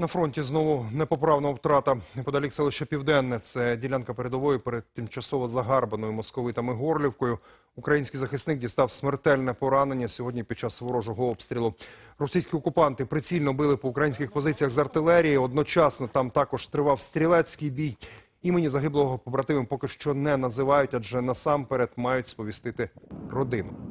На фронті знову непоправна втрата Подалік селища Південне. Це ділянка передової перед тимчасово загарбаною московитами горлівкою. Український захисник дістав смертельне поранення сьогодні під час ворожого обстрілу. Російські окупанти прицільно били по українських позиціях з артилерії. Одночасно там також тривав стрілецький бій. Імені загиблого побратимів поки що не називають, адже насамперед мають сповістити родину.